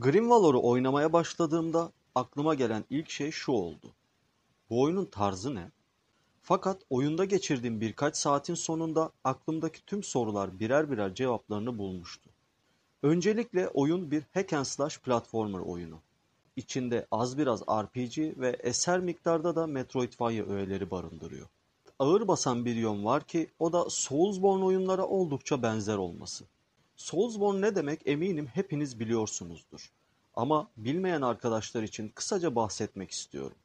Grim Valor'u oynamaya başladığımda aklıma gelen ilk şey şu oldu. Bu oyunun tarzı ne? Fakat oyunda geçirdiğim birkaç saatin sonunda aklımdaki tüm sorular birer birer cevaplarını bulmuştu. Öncelikle oyun bir hack and slash platformer oyunu. İçinde az biraz RPG ve eser miktarda da Metroidvania öğeleri barındırıyor. Ağır basan bir yön var ki o da Soulsborne oyunlara oldukça benzer olması. Soulsborne ne demek eminim hepiniz biliyorsunuzdur. Ama bilmeyen arkadaşlar için kısaca bahsetmek istiyorum.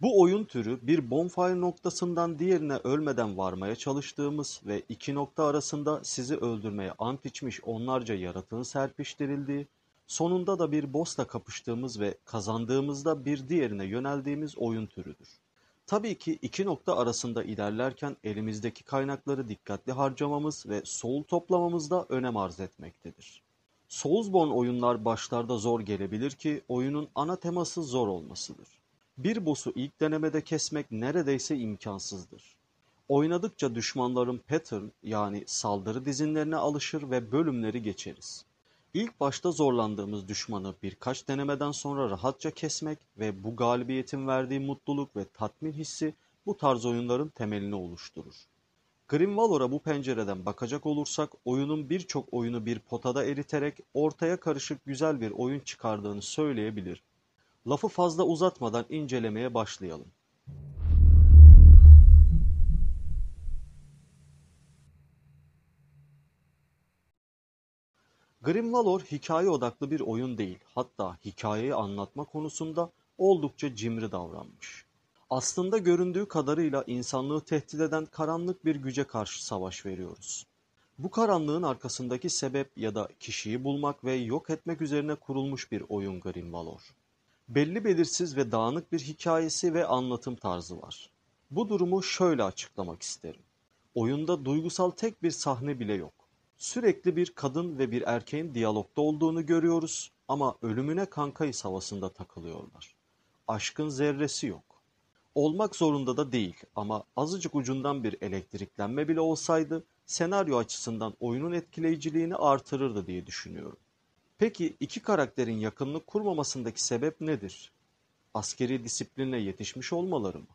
Bu oyun türü bir bonfire noktasından diğerine ölmeden varmaya çalıştığımız ve iki nokta arasında sizi öldürmeye ant içmiş onlarca yaratığın serpiştirildiği, sonunda da bir boss'la kapıştığımız ve kazandığımızda bir diğerine yöneldiğimiz oyun türüdür. Tabii ki iki nokta arasında ilerlerken elimizdeki kaynakları dikkatli harcamamız ve sol toplamamız da önem arz etmektedir. Soulsborne oyunlar başlarda zor gelebilir ki oyunun ana teması zor olmasıdır. Bir boss'u ilk denemede kesmek neredeyse imkansızdır. Oynadıkça düşmanların pattern yani saldırı dizinlerine alışır ve bölümleri geçeriz. İlk başta zorlandığımız düşmanı birkaç denemeden sonra rahatça kesmek ve bu galibiyetin verdiği mutluluk ve tatmin hissi bu tarz oyunların temelini oluşturur. Grim Valor'a bu pencereden bakacak olursak oyunun birçok oyunu bir potada eriterek ortaya karışık güzel bir oyun çıkardığını söyleyebilir. Lafı fazla uzatmadan incelemeye başlayalım. Grim Valor hikaye odaklı bir oyun değil, hatta hikayeyi anlatma konusunda oldukça cimri davranmış. Aslında göründüğü kadarıyla insanlığı tehdit eden karanlık bir güce karşı savaş veriyoruz. Bu karanlığın arkasındaki sebep ya da kişiyi bulmak ve yok etmek üzerine kurulmuş bir oyun Grim Valor. Belli belirsiz ve dağınık bir hikayesi ve anlatım tarzı var. Bu durumu şöyle açıklamak isterim. Oyunda duygusal tek bir sahne bile yok. Sürekli bir kadın ve bir erkeğin diyalogda olduğunu görüyoruz ama ölümüne kankayız havasında takılıyorlar. Aşkın zerresi yok. Olmak zorunda da değil ama azıcık ucundan bir elektriklenme bile olsaydı senaryo açısından oyunun etkileyiciliğini artırırdı diye düşünüyorum. Peki iki karakterin yakınlık kurmamasındaki sebep nedir? Askeri disipline yetişmiş olmaları mı?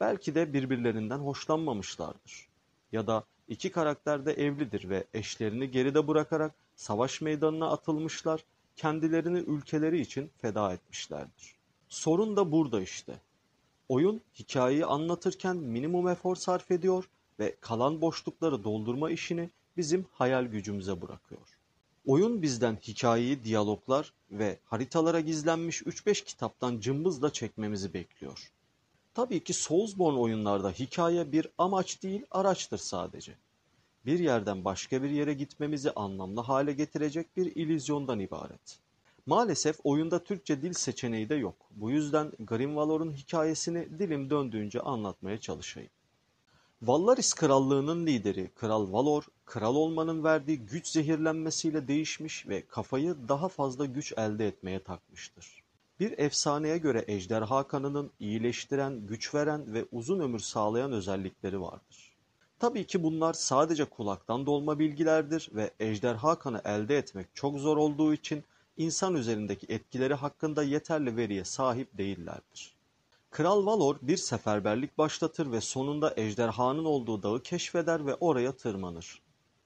Belki de birbirlerinden hoşlanmamışlardır ya da iki karakter de evlidir ve eşlerini geride bırakarak savaş meydanına atılmışlar, kendilerini ülkeleri için feda etmişlerdir. Sorun da burada işte. Oyun hikayeyi anlatırken minimum efor sarf ediyor ve kalan boşlukları doldurma işini bizim hayal gücümüze bırakıyor. Oyun bizden hikayeyi diyaloglar ve haritalara gizlenmiş 3-5 kitaptan cımbızla çekmemizi bekliyor. Tabii ki Soulsborne oyunlarda hikaye bir amaç değil araçtır sadece. Bir yerden başka bir yere gitmemizi anlamlı hale getirecek bir illüzyondan ibaret. Maalesef oyunda Türkçe dil seçeneği de yok. Bu yüzden Grim Valor'un hikayesini dilim döndüğünce anlatmaya çalışayım. Vallaris krallığının lideri Kral Valor, kral olmanın verdiği güç zehirlenmesiyle değişmiş ve kafayı daha fazla güç elde etmeye takmıştır. Bir efsaneye göre ejderha kanının iyileştiren, güç veren ve uzun ömür sağlayan özellikleri vardır. Tabii ki bunlar sadece kulaktan dolma bilgilerdir ve ejderha kanı elde etmek çok zor olduğu için insan üzerindeki etkileri hakkında yeterli veriye sahip değillerdir. Kral Valor bir seferberlik başlatır ve sonunda ejderhanın olduğu dağı keşfeder ve oraya tırmanır.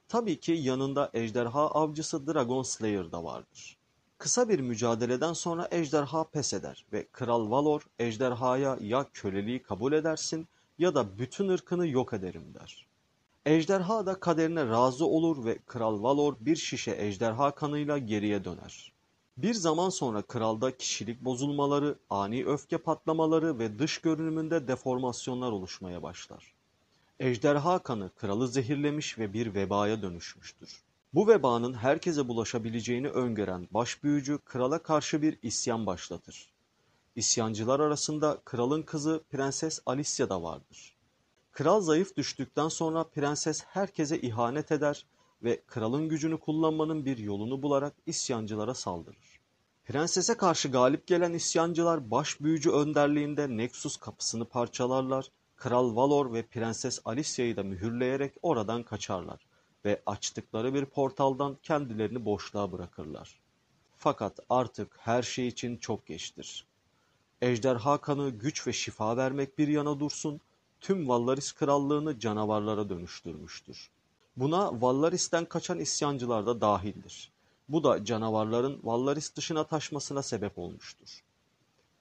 Tabii ki yanında ejderha avcısı Dragon Slayer da vardır. Kısa bir mücadeleden sonra ejderha pes eder ve Kral Valor ejderhaya ya köleliği kabul edersin ya da bütün ırkını yok ederim der. Ejderha da kaderine razı olur ve Kral Valor bir şişe ejderha kanıyla geriye döner. Bir zaman sonra kralda kişilik bozulmaları, ani öfke patlamaları ve dış görünümünde deformasyonlar oluşmaya başlar. Ejderha kanı kralı zehirlemiş ve bir vebaya dönüşmüştür. Bu vebanın herkese bulaşabileceğini öngören başbüyücü krala karşı bir isyan başlatır. İsyancılar arasında kralın kızı Prenses Alicia da vardır. Kral zayıf düştükten sonra prenses herkese ihanet eder ve kralın gücünü kullanmanın bir yolunu bularak isyancılara saldırır. Prensese karşı galip gelen isyancılar baş büyücü önderliğinde Nexus kapısını parçalarlar, Kral Valor ve Prenses Alicia'yı da mühürleyerek oradan kaçarlar ve açtıkları bir portaldan kendilerini boşluğa bırakırlar. Fakat artık her şey için çok geçtir. Ejderha kanı güç ve şifa vermek bir yana dursun, tüm Vallaris krallığını canavarlara dönüştürmüştür. Buna Vallaris'ten kaçan isyancılar da dahildir. Bu da canavarların Vallaris dışına taşmasına sebep olmuştur.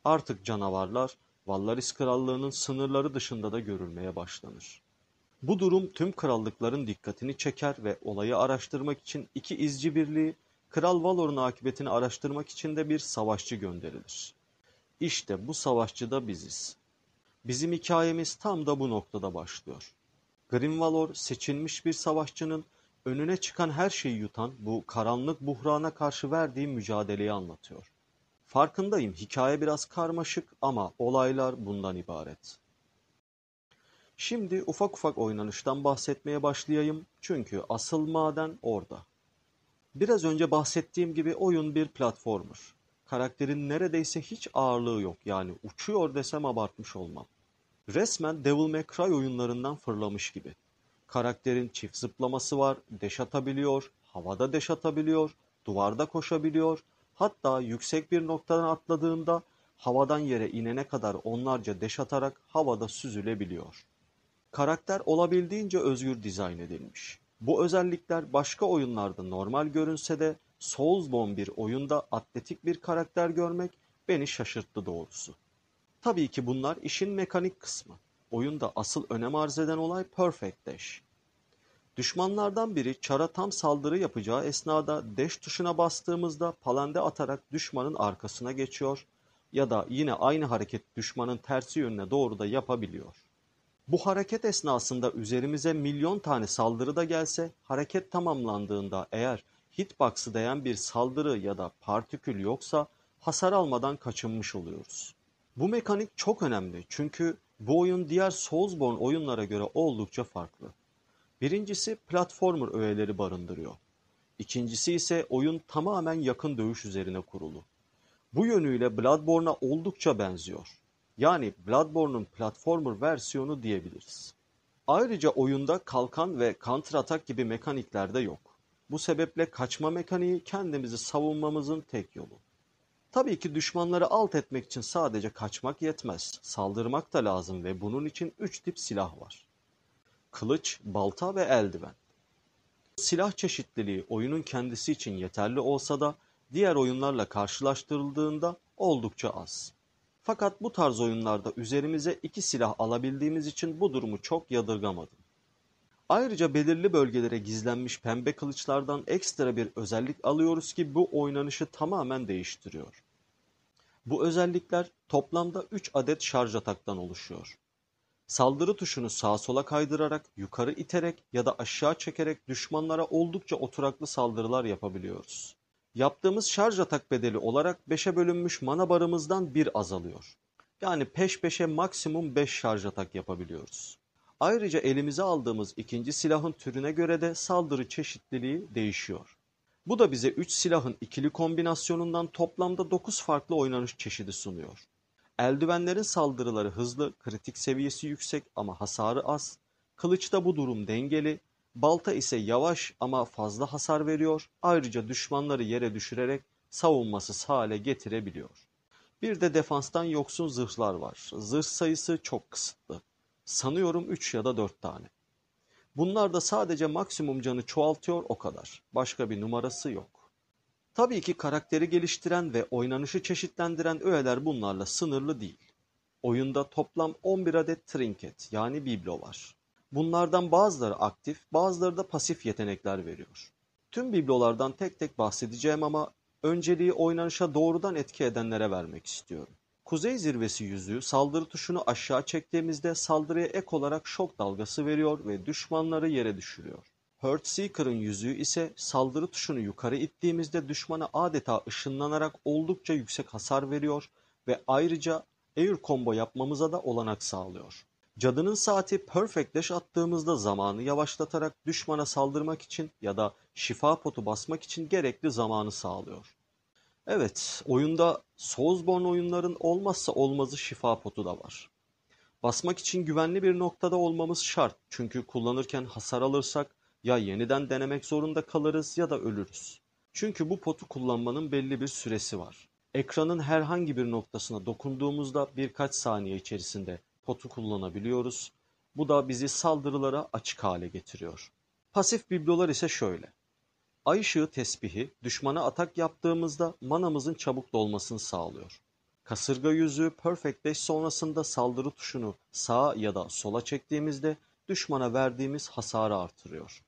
Artık canavarlar Vallaris krallığının sınırları dışında da görülmeye başlanır. Bu durum tüm krallıkların dikkatini çeker ve olayı araştırmak için iki izci birliği, Kral Valor'un akıbetini araştırmak için de bir savaşçı gönderilir. İşte bu savaşçı da biziz. Bizim hikayemiz tam da bu noktada başlıyor. Grim Valor seçilmiş bir savaşçının önüne çıkan her şeyi yutan bu karanlık buhrana karşı verdiği mücadeleyi anlatıyor. Farkındayım hikaye biraz karmaşık ama olaylar bundan ibaret. Şimdi ufak ufak oynanıştan bahsetmeye başlayayım çünkü asıl maden orada. Biraz önce bahsettiğim gibi oyun bir platformer. Karakterin neredeyse hiç ağırlığı yok yani uçuyor desem abartmış olmam. Resmen Devil May Cry oyunlarından fırlamış gibi. Karakterin çift zıplaması var, deş atabiliyor, havada deş atabiliyor, duvarda koşabiliyor. Hatta yüksek bir noktadan atladığında havadan yere inene kadar onlarca deş atarak havada süzülebiliyor. Karakter olabildiğince özgür dizayn edilmiş. Bu özellikler başka oyunlarda normal görünse de Soulsborne bir oyunda atletik bir karakter görmek beni şaşırttı doğrusu. Tabii ki bunlar işin mekanik kısmı. Oyunda asıl önem arz eden olay Perfect Dash. Düşmanlardan biri çara tam saldırı yapacağı esnada dash tuşuna bastığımızda palande atarak düşmanın arkasına geçiyor ya da yine aynı hareket düşmanın tersi yönüne doğru da yapabiliyor. Bu hareket esnasında üzerimize milyon tane saldırı da gelse, hareket tamamlandığında eğer hitbox'ı değen bir saldırı ya da partikül yoksa hasar almadan kaçınmış oluyoruz. Bu mekanik çok önemli çünkü bu oyun diğer Soulsborne oyunlara göre oldukça farklı. Birincisi platformer öğeleri barındırıyor. İkincisi ise oyun tamamen yakın dövüş üzerine kurulu. Bu yönüyle Bloodborne'a oldukça benziyor. Yani Bloodborne'un platformer versiyonu diyebiliriz. Ayrıca oyunda kalkan ve kontratak gibi mekanikler de yok. Bu sebeple kaçma mekaniği kendimizi savunmamızın tek yolu. Tabii ki düşmanları alt etmek için sadece kaçmak yetmez. Saldırmak da lazım ve bunun için 3 tip silah var. Kılıç, balta ve eldiven. Silah çeşitliliği oyunun kendisi için yeterli olsa da diğer oyunlarla karşılaştırıldığında oldukça az. Fakat bu tarz oyunlarda üzerimize iki silah alabildiğimiz için bu durumu çok yadırgamadım. Ayrıca belirli bölgelere gizlenmiş pembe kılıçlardan ekstra bir özellik alıyoruz ki bu oynanışı tamamen değiştiriyor. Bu özellikler toplamda 3 adet şarj ataktan oluşuyor. Saldırı tuşunu sağa sola kaydırarak, yukarı iterek ya da aşağı çekerek düşmanlara oldukça oturaklı saldırılar yapabiliyoruz yaptığımız şarj atak bedeli olarak 5'e bölünmüş mana barımızdan 1 azalıyor. Yani peş peşe maksimum 5 şarj atak yapabiliyoruz. Ayrıca elimize aldığımız ikinci silahın türüne göre de saldırı çeşitliliği değişiyor. Bu da bize 3 silahın ikili kombinasyonundan toplamda 9 farklı oynanış çeşidi sunuyor. Eldivenlerin saldırıları hızlı, kritik seviyesi yüksek ama hasarı az. Kılıçta bu durum dengeli, Balta ise yavaş ama fazla hasar veriyor. Ayrıca düşmanları yere düşürerek savunmasız hale getirebiliyor. Bir de defanstan yoksun zırhlar var. Zırh sayısı çok kısıtlı. Sanıyorum 3 ya da 4 tane. Bunlar da sadece maksimum canı çoğaltıyor o kadar. Başka bir numarası yok. Tabii ki karakteri geliştiren ve oynanışı çeşitlendiren öğeler bunlarla sınırlı değil. Oyunda toplam 11 adet trinket yani biblo var. Bunlardan bazıları aktif, bazıları da pasif yetenekler veriyor. Tüm biblolardan tek tek bahsedeceğim ama önceliği oynanışa doğrudan etki edenlere vermek istiyorum. Kuzey zirvesi yüzüğü saldırı tuşunu aşağı çektiğimizde saldırıya ek olarak şok dalgası veriyor ve düşmanları yere düşürüyor. Hurt Hurtseeker'ın yüzüğü ise saldırı tuşunu yukarı ittiğimizde düşmana adeta ışınlanarak oldukça yüksek hasar veriyor ve ayrıca air combo yapmamıza da olanak sağlıyor. Cadının saati perfectleş attığımızda zamanı yavaşlatarak düşmana saldırmak için ya da şifa potu basmak için gerekli zamanı sağlıyor. Evet, oyunda Soulsborne oyunların olmazsa olmazı şifa potu da var. Basmak için güvenli bir noktada olmamız şart çünkü kullanırken hasar alırsak ya yeniden denemek zorunda kalırız ya da ölürüz. Çünkü bu potu kullanmanın belli bir süresi var. Ekranın herhangi bir noktasına dokunduğumuzda birkaç saniye içerisinde potu kullanabiliyoruz. Bu da bizi saldırılara açık hale getiriyor. Pasif biblolar ise şöyle. Ay ışığı tesbihi düşmana atak yaptığımızda manamızın çabuk dolmasını sağlıyor. Kasırga Yüzü Perfect Dash sonrasında saldırı tuşunu sağa ya da sola çektiğimizde düşmana verdiğimiz hasarı artırıyor.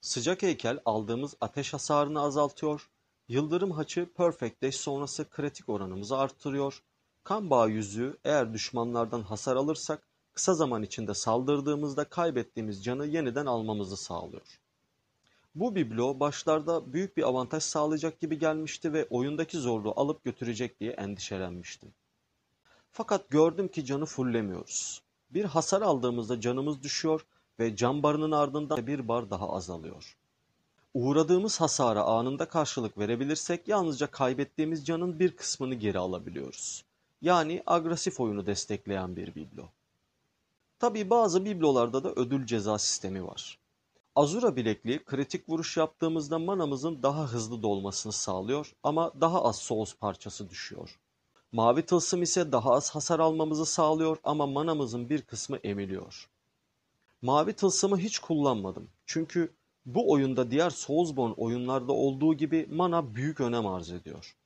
Sıcak heykel aldığımız ateş hasarını azaltıyor. Yıldırım haçı Perfect Dash sonrası kritik oranımızı artırıyor. Kanbağa yüzüğü eğer düşmanlardan hasar alırsak kısa zaman içinde saldırdığımızda kaybettiğimiz canı yeniden almamızı sağlıyor. Bu biblo başlarda büyük bir avantaj sağlayacak gibi gelmişti ve oyundaki zorluğu alıp götürecek diye endişelenmiştim. Fakat gördüm ki canı fullemiyoruz. Bir hasar aldığımızda canımız düşüyor ve can barının ardından bir bar daha azalıyor. Uğradığımız hasara anında karşılık verebilirsek yalnızca kaybettiğimiz canın bir kısmını geri alabiliyoruz yani agresif oyunu destekleyen bir biblo. Tabi bazı biblolarda da ödül ceza sistemi var. Azura bilekliği kritik vuruş yaptığımızda manamızın daha hızlı dolmasını sağlıyor ama daha az soğuz parçası düşüyor. Mavi tılsım ise daha az hasar almamızı sağlıyor ama manamızın bir kısmı emiliyor. Mavi tılsımı hiç kullanmadım çünkü bu oyunda diğer Soulsborne oyunlarda olduğu gibi mana büyük önem arz ediyor.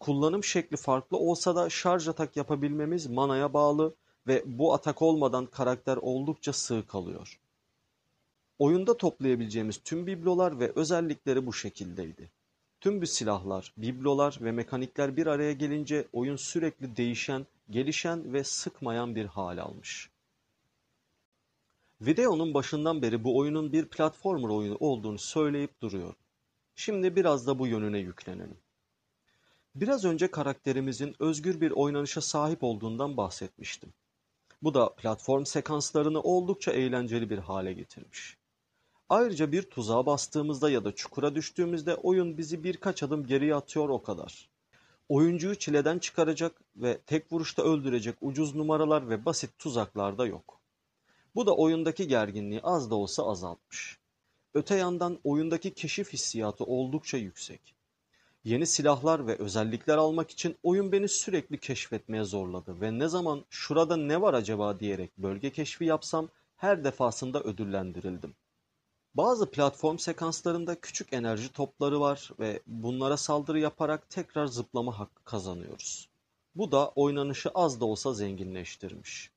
Kullanım şekli farklı olsa da şarj atak yapabilmemiz manaya bağlı ve bu atak olmadan karakter oldukça sığ kalıyor. Oyunda toplayabileceğimiz tüm biblolar ve özellikleri bu şekildeydi. Tüm bu silahlar, biblolar ve mekanikler bir araya gelince oyun sürekli değişen, gelişen ve sıkmayan bir hal almış. Videonun başından beri bu oyunun bir platformer oyunu olduğunu söyleyip duruyorum. Şimdi biraz da bu yönüne yüklenelim. Biraz önce karakterimizin özgür bir oynanışa sahip olduğundan bahsetmiştim. Bu da platform sekanslarını oldukça eğlenceli bir hale getirmiş. Ayrıca bir tuzağa bastığımızda ya da çukura düştüğümüzde oyun bizi birkaç adım geriye atıyor o kadar. Oyuncuyu çileden çıkaracak ve tek vuruşta öldürecek ucuz numaralar ve basit tuzaklar da yok. Bu da oyundaki gerginliği az da olsa azaltmış. Öte yandan oyundaki keşif hissiyatı oldukça yüksek. Yeni silahlar ve özellikler almak için oyun beni sürekli keşfetmeye zorladı ve ne zaman şurada ne var acaba diyerek bölge keşfi yapsam her defasında ödüllendirildim. Bazı platform sekanslarında küçük enerji topları var ve bunlara saldırı yaparak tekrar zıplama hakkı kazanıyoruz. Bu da oynanışı az da olsa zenginleştirmiş.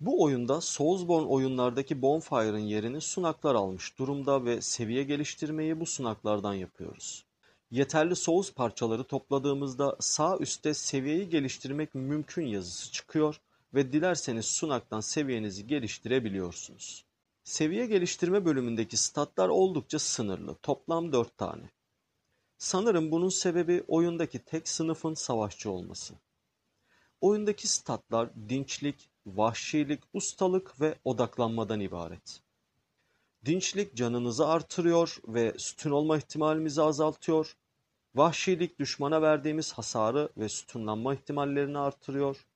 Bu oyunda Soulsborne oyunlardaki Bonfire'ın yerini sunaklar almış durumda ve seviye geliştirmeyi bu sunaklardan yapıyoruz yeterli soğuz parçaları topladığımızda sağ üstte seviyeyi geliştirmek mümkün yazısı çıkıyor ve dilerseniz sunaktan seviyenizi geliştirebiliyorsunuz. Seviye geliştirme bölümündeki statlar oldukça sınırlı. Toplam 4 tane. Sanırım bunun sebebi oyundaki tek sınıfın savaşçı olması. Oyundaki statlar dinçlik, vahşilik, ustalık ve odaklanmadan ibaret. Dinçlik canınızı artırıyor ve sütün olma ihtimalimizi azaltıyor. Vahşilik düşmana verdiğimiz hasarı ve sütunlanma ihtimallerini artırıyor.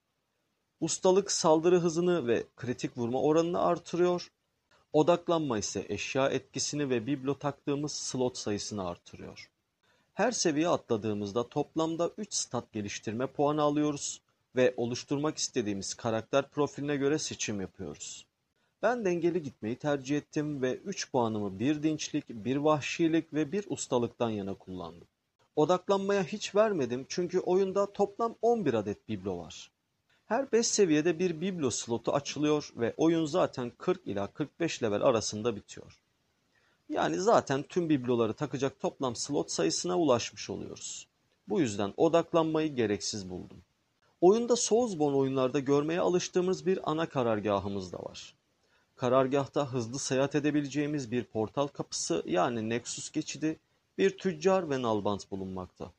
Ustalık saldırı hızını ve kritik vurma oranını artırıyor. Odaklanma ise eşya etkisini ve biblo taktığımız slot sayısını artırıyor. Her seviye atladığımızda toplamda 3 stat geliştirme puanı alıyoruz ve oluşturmak istediğimiz karakter profiline göre seçim yapıyoruz. Ben dengeli gitmeyi tercih ettim ve 3 puanımı bir dinçlik, bir vahşilik ve bir ustalıktan yana kullandım. Odaklanmaya hiç vermedim çünkü oyunda toplam 11 adet biblo var. Her 5 seviyede bir biblo slotu açılıyor ve oyun zaten 40 ila 45 level arasında bitiyor. Yani zaten tüm bibloları takacak toplam slot sayısına ulaşmış oluyoruz. Bu yüzden odaklanmayı gereksiz buldum. Oyunda Soulsborne oyunlarda görmeye alıştığımız bir ana karargahımız da var. Karargahta hızlı seyahat edebileceğimiz bir portal kapısı yani Nexus geçidi bir tüccar ve nalbant bulunmakta.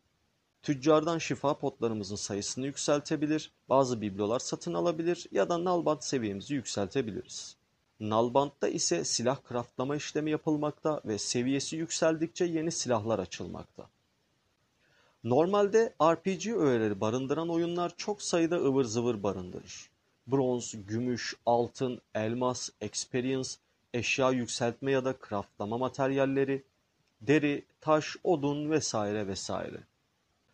Tüccardan şifa potlarımızın sayısını yükseltebilir, bazı biblolar satın alabilir ya da nalbant seviyemizi yükseltebiliriz. Nalbant'ta ise silah kraftlama işlemi yapılmakta ve seviyesi yükseldikçe yeni silahlar açılmakta. Normalde RPG öğeleri barındıran oyunlar çok sayıda ıvır zıvır barındırır. Bronz, gümüş, altın, elmas, experience, eşya yükseltme ya da kraftlama materyalleri, deri, taş, odun vesaire vesaire.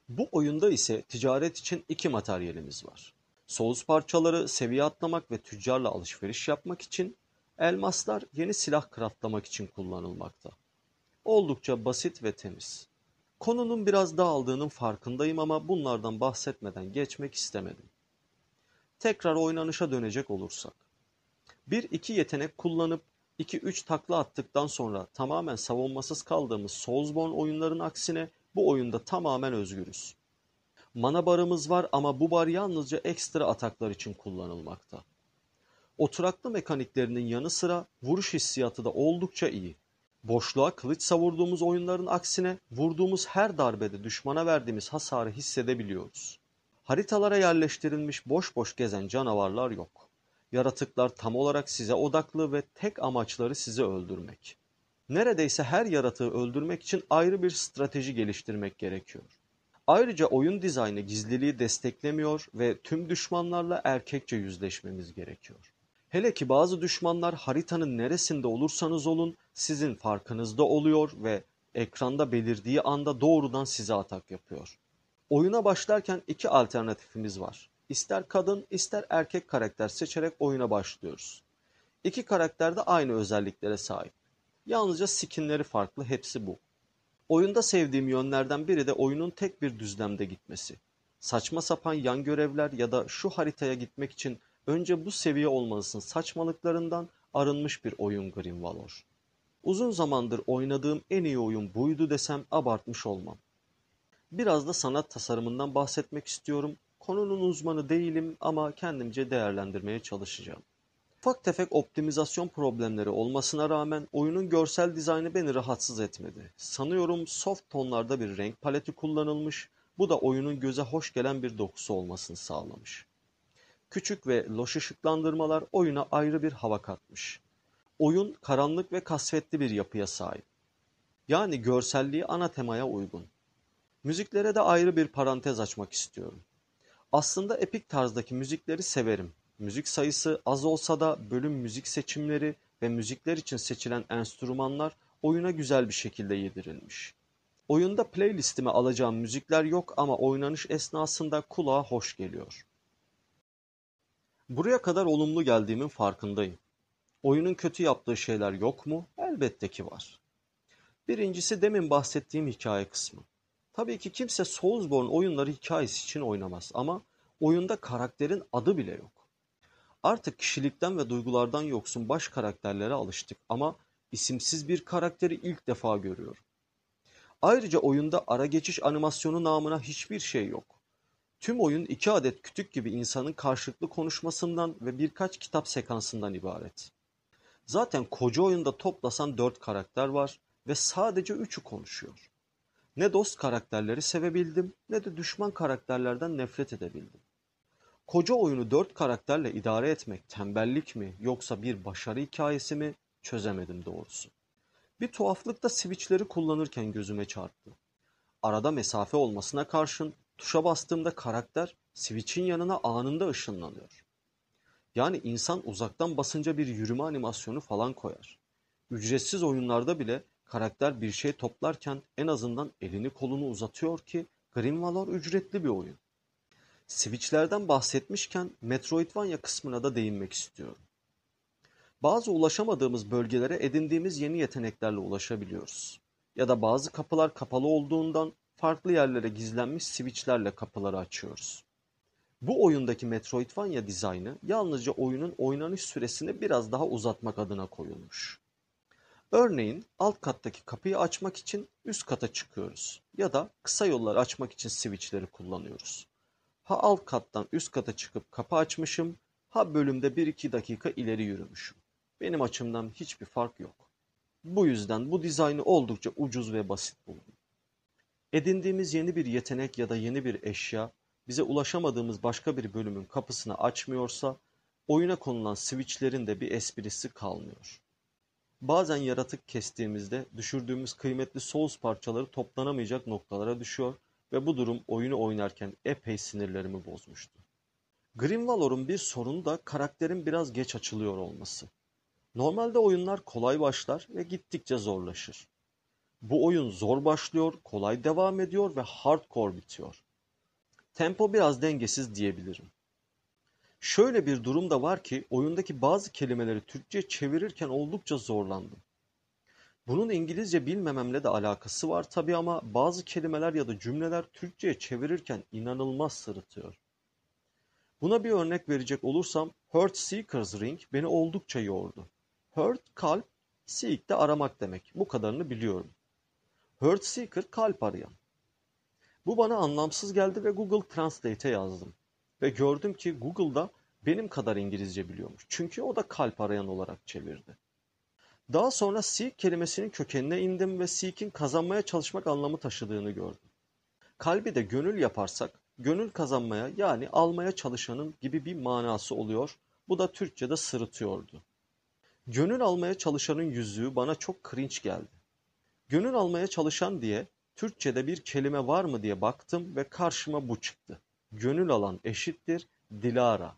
Bu oyunda ise ticaret için iki materyalimiz var. Solus parçaları seviye atlamak ve tüccarla alışveriş yapmak için, elmaslar yeni silah kraftlamak için kullanılmakta. Oldukça basit ve temiz. Konunun biraz dağıldığının farkındayım ama bunlardan bahsetmeden geçmek istemedim. Tekrar oynanışa dönecek olursak. Bir iki yetenek kullanıp 2-3 takla attıktan sonra tamamen savunmasız kaldığımız Soulsborne oyunların aksine bu oyunda tamamen özgürüz. Mana barımız var ama bu bar yalnızca ekstra ataklar için kullanılmakta. Oturaklı mekaniklerinin yanı sıra vuruş hissiyatı da oldukça iyi. Boşluğa kılıç savurduğumuz oyunların aksine vurduğumuz her darbede düşmana verdiğimiz hasarı hissedebiliyoruz. Haritalara yerleştirilmiş boş boş gezen canavarlar yok. Yaratıklar tam olarak size odaklı ve tek amaçları sizi öldürmek. Neredeyse her yaratığı öldürmek için ayrı bir strateji geliştirmek gerekiyor. Ayrıca oyun dizaynı gizliliği desteklemiyor ve tüm düşmanlarla erkekçe yüzleşmemiz gerekiyor. Hele ki bazı düşmanlar haritanın neresinde olursanız olun sizin farkınızda oluyor ve ekranda belirdiği anda doğrudan size atak yapıyor. Oyuna başlarken iki alternatifimiz var. İster kadın ister erkek karakter seçerek oyuna başlıyoruz. İki karakter de aynı özelliklere sahip. Yalnızca skinleri farklı hepsi bu. Oyunda sevdiğim yönlerden biri de oyunun tek bir düzlemde gitmesi. Saçma sapan yan görevler ya da şu haritaya gitmek için önce bu seviye olmalısın saçmalıklarından arınmış bir oyun Grim Valor. Uzun zamandır oynadığım en iyi oyun buydu desem abartmış olmam. Biraz da sanat tasarımından bahsetmek istiyorum Konunun uzmanı değilim ama kendimce değerlendirmeye çalışacağım. Ufak tefek optimizasyon problemleri olmasına rağmen oyunun görsel dizaynı beni rahatsız etmedi. Sanıyorum soft tonlarda bir renk paleti kullanılmış, bu da oyunun göze hoş gelen bir dokusu olmasını sağlamış. Küçük ve loş ışıklandırmalar oyuna ayrı bir hava katmış. Oyun karanlık ve kasvetli bir yapıya sahip. Yani görselliği ana temaya uygun. Müziklere de ayrı bir parantez açmak istiyorum. Aslında epik tarzdaki müzikleri severim. Müzik sayısı az olsa da bölüm müzik seçimleri ve müzikler için seçilen enstrümanlar oyuna güzel bir şekilde yedirilmiş. Oyunda playlistime alacağım müzikler yok ama oynanış esnasında kulağa hoş geliyor. Buraya kadar olumlu geldiğimin farkındayım. Oyunun kötü yaptığı şeyler yok mu? Elbette ki var. Birincisi demin bahsettiğim hikaye kısmı. Tabii ki kimse Soulsborne oyunları hikayesi için oynamaz ama oyunda karakterin adı bile yok. Artık kişilikten ve duygulardan yoksun baş karakterlere alıştık ama isimsiz bir karakteri ilk defa görüyorum. Ayrıca oyunda ara geçiş animasyonu namına hiçbir şey yok. Tüm oyun iki adet kütük gibi insanın karşılıklı konuşmasından ve birkaç kitap sekansından ibaret. Zaten koca oyunda toplasan dört karakter var ve sadece üçü konuşuyor. Ne dost karakterleri sevebildim ne de düşman karakterlerden nefret edebildim. Koca oyunu dört karakterle idare etmek tembellik mi yoksa bir başarı hikayesi mi çözemedim doğrusu. Bir tuhaflık da switchleri kullanırken gözüme çarptı. Arada mesafe olmasına karşın tuşa bastığımda karakter switch'in yanına anında ışınlanıyor. Yani insan uzaktan basınca bir yürüme animasyonu falan koyar. Ücretsiz oyunlarda bile Karakter bir şey toplarken en azından elini kolunu uzatıyor ki Grim Valor ücretli bir oyun. Switch'lerden bahsetmişken Metroidvania kısmına da değinmek istiyorum. Bazı ulaşamadığımız bölgelere edindiğimiz yeni yeteneklerle ulaşabiliyoruz. Ya da bazı kapılar kapalı olduğundan farklı yerlere gizlenmiş switch'lerle kapıları açıyoruz. Bu oyundaki Metroidvania dizaynı yalnızca oyunun oynanış süresini biraz daha uzatmak adına koyulmuş. Örneğin alt kattaki kapıyı açmak için üst kata çıkıyoruz ya da kısa yollar açmak için switchleri kullanıyoruz. Ha alt kattan üst kata çıkıp kapı açmışım, ha bölümde 1-2 dakika ileri yürümüşüm. Benim açımdan hiçbir fark yok. Bu yüzden bu dizaynı oldukça ucuz ve basit buldum. Edindiğimiz yeni bir yetenek ya da yeni bir eşya bize ulaşamadığımız başka bir bölümün kapısını açmıyorsa oyuna konulan switchlerin de bir esprisi kalmıyor. Bazen yaratık kestiğimizde düşürdüğümüz kıymetli Souls parçaları toplanamayacak noktalara düşüyor ve bu durum oyunu oynarken epey sinirlerimi bozmuştu. Grimvalor'un bir sorunu da karakterin biraz geç açılıyor olması. Normalde oyunlar kolay başlar ve gittikçe zorlaşır. Bu oyun zor başlıyor, kolay devam ediyor ve hardcore bitiyor. Tempo biraz dengesiz diyebilirim. Şöyle bir durum da var ki oyundaki bazı kelimeleri Türkçe çevirirken oldukça zorlandım. Bunun İngilizce bilmememle de alakası var tabi ama bazı kelimeler ya da cümleler Türkçe'ye çevirirken inanılmaz sırıtıyor. Buna bir örnek verecek olursam Hurt Seekers Ring beni oldukça yordu. Hurt kalp, seek de aramak demek. Bu kadarını biliyorum. Hurt Seeker kalp arayan. Bu bana anlamsız geldi ve Google Translate'e yazdım ve gördüm ki Google'da benim kadar İngilizce biliyormuş. Çünkü o da kalp arayan olarak çevirdi. Daha sonra seek kelimesinin kökenine indim ve seek'in kazanmaya çalışmak anlamı taşıdığını gördüm. Kalbi de gönül yaparsak gönül kazanmaya yani almaya çalışanın gibi bir manası oluyor. Bu da Türkçe'de sırıtıyordu. Gönül almaya çalışanın yüzüğü bana çok cringe geldi. Gönül almaya çalışan diye Türkçe'de bir kelime var mı diye baktım ve karşıma bu çıktı. Gönül alan eşittir Dilara.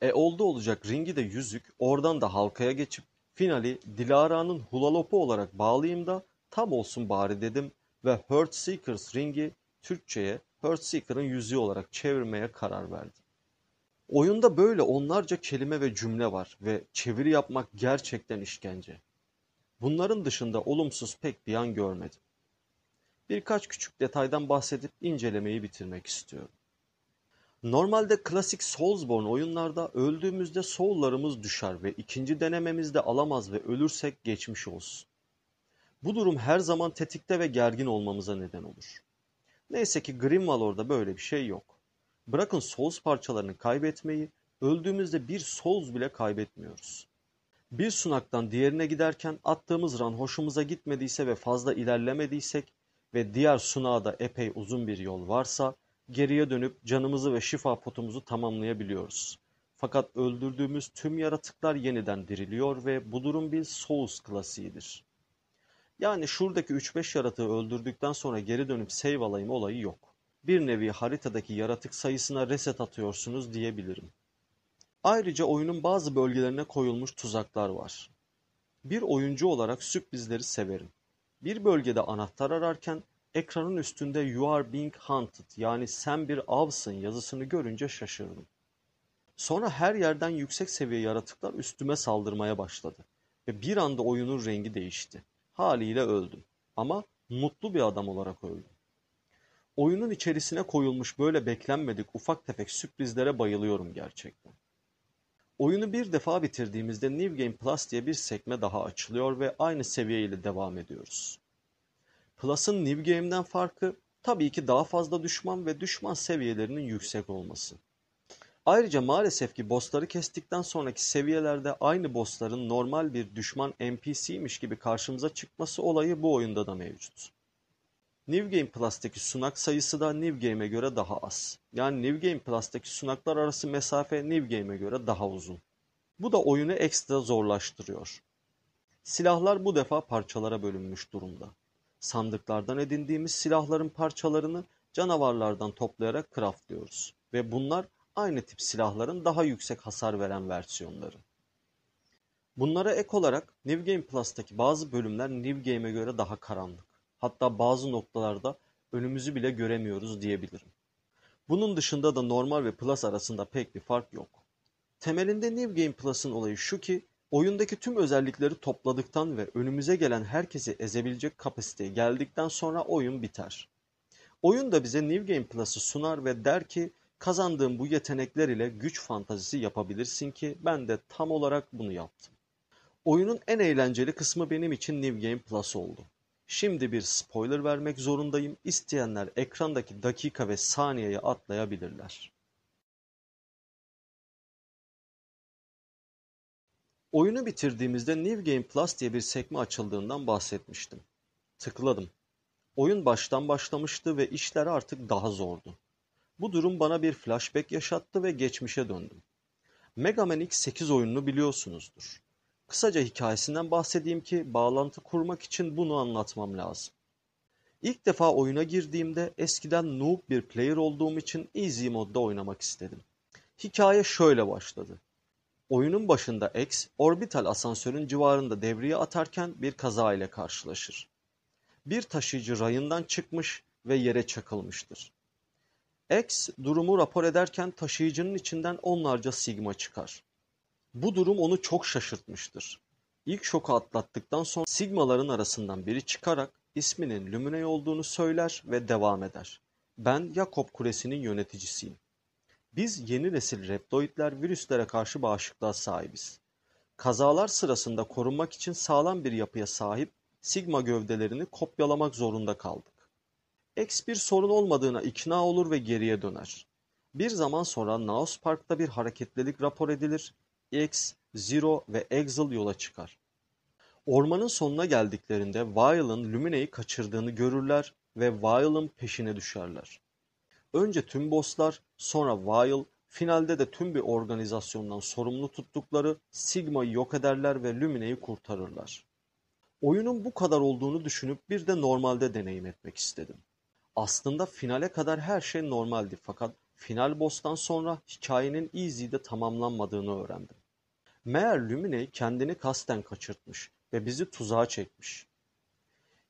E oldu olacak ringi de yüzük, oradan da halkaya geçip finali Dilara'nın hulalopu olarak bağlayayım da tam olsun bari dedim ve Heartseekers ringi Türkçe'ye Heartseeker'ın yüzüğü olarak çevirmeye karar verdim. Oyunda böyle onlarca kelime ve cümle var ve çeviri yapmak gerçekten işkence. Bunların dışında olumsuz pek bir yan görmedim. Birkaç küçük detaydan bahsedip incelemeyi bitirmek istiyorum. Normalde klasik Soulsborne oyunlarda öldüğümüzde soul'larımız düşer ve ikinci denememizde alamaz ve ölürsek geçmiş olsun. Bu durum her zaman tetikte ve gergin olmamıza neden olur. Neyse ki Grimvalor'da böyle bir şey yok. Bırakın Souls parçalarını kaybetmeyi, öldüğümüzde bir Souls bile kaybetmiyoruz. Bir sunaktan diğerine giderken attığımız ran hoşumuza gitmediyse ve fazla ilerlemediysek ve diğer sunağa da epey uzun bir yol varsa geriye dönüp canımızı ve şifa potumuzu tamamlayabiliyoruz. Fakat öldürdüğümüz tüm yaratıklar yeniden diriliyor ve bu durum bir Souls klasiğidir. Yani şuradaki 3-5 yaratığı öldürdükten sonra geri dönüp save alayım olayı yok. Bir nevi haritadaki yaratık sayısına reset atıyorsunuz diyebilirim. Ayrıca oyunun bazı bölgelerine koyulmuş tuzaklar var. Bir oyuncu olarak sürprizleri severim. Bir bölgede anahtar ararken Ekranın üstünde "You are being hunted" yani "Sen bir avsın" yazısını görünce şaşırdım. Sonra her yerden yüksek seviye yaratıklar üstüme saldırmaya başladı ve bir anda oyunun rengi değişti. Haliyle öldüm ama mutlu bir adam olarak öldüm. Oyunun içerisine koyulmuş böyle beklenmedik ufak tefek sürprizlere bayılıyorum gerçekten. Oyunu bir defa bitirdiğimizde New Game Plus diye bir sekme daha açılıyor ve aynı seviyeyle devam ediyoruz. Plus'ın New Game'den farkı tabii ki daha fazla düşman ve düşman seviyelerinin yüksek olması. Ayrıca maalesef ki bossları kestikten sonraki seviyelerde aynı bossların normal bir düşman NPC'miş gibi karşımıza çıkması olayı bu oyunda da mevcut. New Game Plus'taki sunak sayısı da New Game'e göre daha az. Yani New Game Plus'taki sunaklar arası mesafe New Game'e göre daha uzun. Bu da oyunu ekstra zorlaştırıyor. Silahlar bu defa parçalara bölünmüş durumda. Sandıklardan edindiğimiz silahların parçalarını canavarlardan toplayarak craftlıyoruz ve bunlar aynı tip silahların daha yüksek hasar veren versiyonları. Bunlara ek olarak New Game Plus'taki bazı bölümler New Game'e göre daha karanlık. Hatta bazı noktalarda önümüzü bile göremiyoruz diyebilirim. Bunun dışında da normal ve Plus arasında pek bir fark yok. Temelinde New Game Plus'ın olayı şu ki Oyundaki tüm özellikleri topladıktan ve önümüze gelen herkesi ezebilecek kapasiteye geldikten sonra oyun biter. Oyun da bize New Game Plus'ı sunar ve der ki kazandığın bu yetenekler ile güç fantazisi yapabilirsin ki ben de tam olarak bunu yaptım. Oyunun en eğlenceli kısmı benim için New Game Plus oldu. Şimdi bir spoiler vermek zorundayım. İsteyenler ekrandaki dakika ve saniyeyi atlayabilirler. Oyunu bitirdiğimizde New Game Plus diye bir sekme açıldığından bahsetmiştim. Tıkladım. Oyun baştan başlamıştı ve işler artık daha zordu. Bu durum bana bir flashback yaşattı ve geçmişe döndüm. Mega Man X8 oyununu biliyorsunuzdur. Kısaca hikayesinden bahsedeyim ki bağlantı kurmak için bunu anlatmam lazım. İlk defa oyuna girdiğimde eskiden noob bir player olduğum için easy modda oynamak istedim. Hikaye şöyle başladı. Oyunun başında X, orbital asansörün civarında devriye atarken bir kaza ile karşılaşır. Bir taşıyıcı rayından çıkmış ve yere çakılmıştır. X durumu rapor ederken taşıyıcının içinden onlarca sigma çıkar. Bu durum onu çok şaşırtmıştır. İlk şoku atlattıktan sonra sigmaların arasından biri çıkarak isminin Lumine olduğunu söyler ve devam eder. Ben Jakob Kulesi'nin yöneticisiyim. Biz yeni nesil reptoidler virüslere karşı bağışıklığa sahibiz. Kazalar sırasında korunmak için sağlam bir yapıya sahip sigma gövdelerini kopyalamak zorunda kaldık. X bir sorun olmadığına ikna olur ve geriye döner. Bir zaman sonra Naos Park'ta bir hareketlilik rapor edilir. X, Zero ve Exil yola çıkar. Ormanın sonuna geldiklerinde Vile'ın Lumine'yi kaçırdığını görürler ve Vile'ın peşine düşerler önce tüm bosslar, sonra Vile, finalde de tüm bir organizasyondan sorumlu tuttukları Sigma'yı yok ederler ve Lumine'yi kurtarırlar. Oyunun bu kadar olduğunu düşünüp bir de normalde deneyim etmek istedim. Aslında finale kadar her şey normaldi fakat final boss'tan sonra hikayenin Easy'de tamamlanmadığını öğrendim. Meğer Lumine kendini kasten kaçırtmış ve bizi tuzağa çekmiş.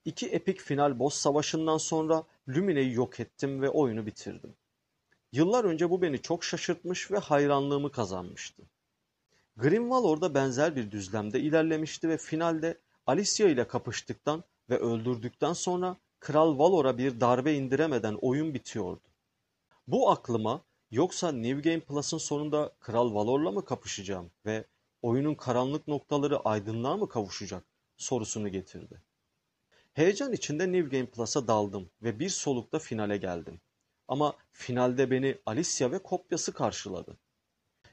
İki epik final boss savaşından sonra Lumine'yi yok ettim ve oyunu bitirdim. Yıllar önce bu beni çok şaşırtmış ve hayranlığımı kazanmıştı. Grim Valor'da benzer bir düzlemde ilerlemişti ve finalde Alicia ile kapıştıktan ve öldürdükten sonra Kral Valor'a bir darbe indiremeden oyun bitiyordu. Bu aklıma yoksa New Game Plus'ın sonunda Kral Valor'la mı kapışacağım ve oyunun karanlık noktaları aydınlığa mı kavuşacak sorusunu getirdi. Heyecan içinde New Game Plus'a daldım ve bir solukta finale geldim. Ama finalde beni Alicia ve kopyası karşıladı.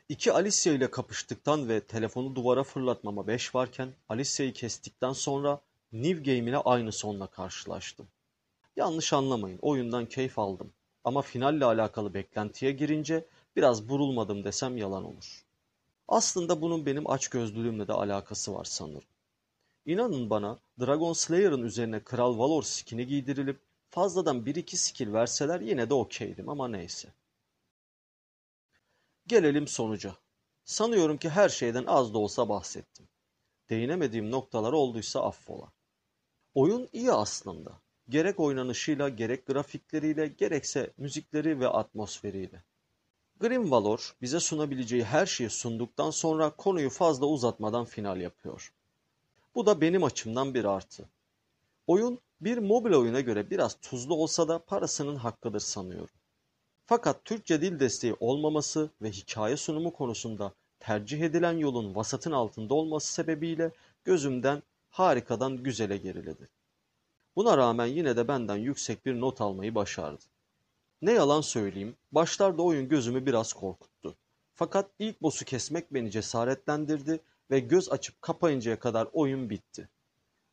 İki Alicia ile kapıştıktan ve telefonu duvara fırlatmama 5 varken Alicia'yı kestikten sonra New Game ile aynı sonla karşılaştım. Yanlış anlamayın oyundan keyif aldım ama finalle alakalı beklentiye girince biraz burulmadım desem yalan olur. Aslında bunun benim açgözlülüğümle de alakası var sanırım. İnanın bana, Dragon Slayer'ın üzerine Kral Valor skin'i giydirilip fazladan bir iki skill verseler yine de okeydim ama neyse. Gelelim sonuca. Sanıyorum ki her şeyden az da olsa bahsettim. Değinemediğim noktalar olduysa affola. Oyun iyi aslında. Gerek oynanışıyla, gerek grafikleriyle, gerekse müzikleri ve atmosferiyle. Grim Valor bize sunabileceği her şeyi sunduktan sonra konuyu fazla uzatmadan final yapıyor. Bu da benim açımdan bir artı. Oyun bir mobil oyuna göre biraz tuzlu olsa da parasının hakkıdır sanıyorum. Fakat Türkçe dil desteği olmaması ve hikaye sunumu konusunda tercih edilen yolun vasatın altında olması sebebiyle gözümden harikadan güzele geriledi. Buna rağmen yine de benden yüksek bir not almayı başardı. Ne yalan söyleyeyim, başlarda oyun gözümü biraz korkuttu. Fakat ilk boss'u kesmek beni cesaretlendirdi ve göz açıp kapayıncaya kadar oyun bitti.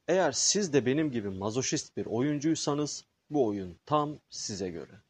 Eğer siz de benim gibi mazoşist bir oyuncuysanız bu oyun tam size göre.